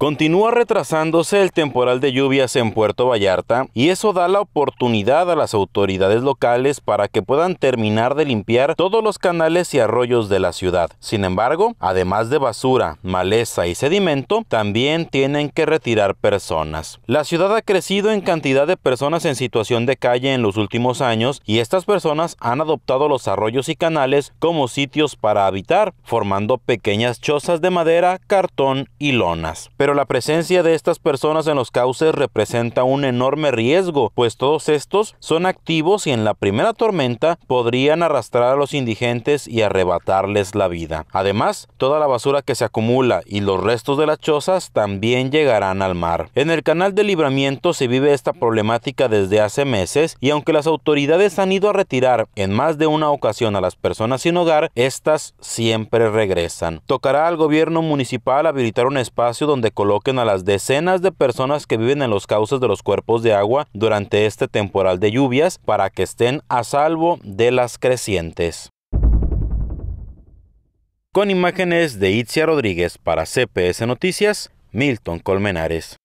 Continúa retrasándose el temporal de lluvias en Puerto Vallarta y eso da la oportunidad a las autoridades locales para que puedan terminar de limpiar todos los canales y arroyos de la ciudad. Sin embargo, además de basura, maleza y sedimento, también tienen que retirar personas. La ciudad ha crecido en cantidad de personas en situación de calle en los últimos años y estas personas han adoptado los arroyos y canales como sitios para habitar, formando pequeñas chozas de madera, cartón y lonas. Pero la presencia de estas personas en los cauces representa un enorme riesgo, pues todos estos son activos y en la primera tormenta podrían arrastrar a los indigentes y arrebatarles la vida. Además, toda la basura que se acumula y los restos de las chozas también llegarán al mar. En el canal de libramiento se vive esta problemática desde hace meses y aunque las autoridades han ido a retirar en más de una ocasión a las personas sin hogar, estas siempre regresan. Tocará al gobierno municipal habilitar un espacio donde coloquen a las decenas de personas que viven en los cauces de los cuerpos de agua durante este temporal de lluvias para que estén a salvo de las crecientes. Con imágenes de Itzia Rodríguez para CPS Noticias, Milton Colmenares.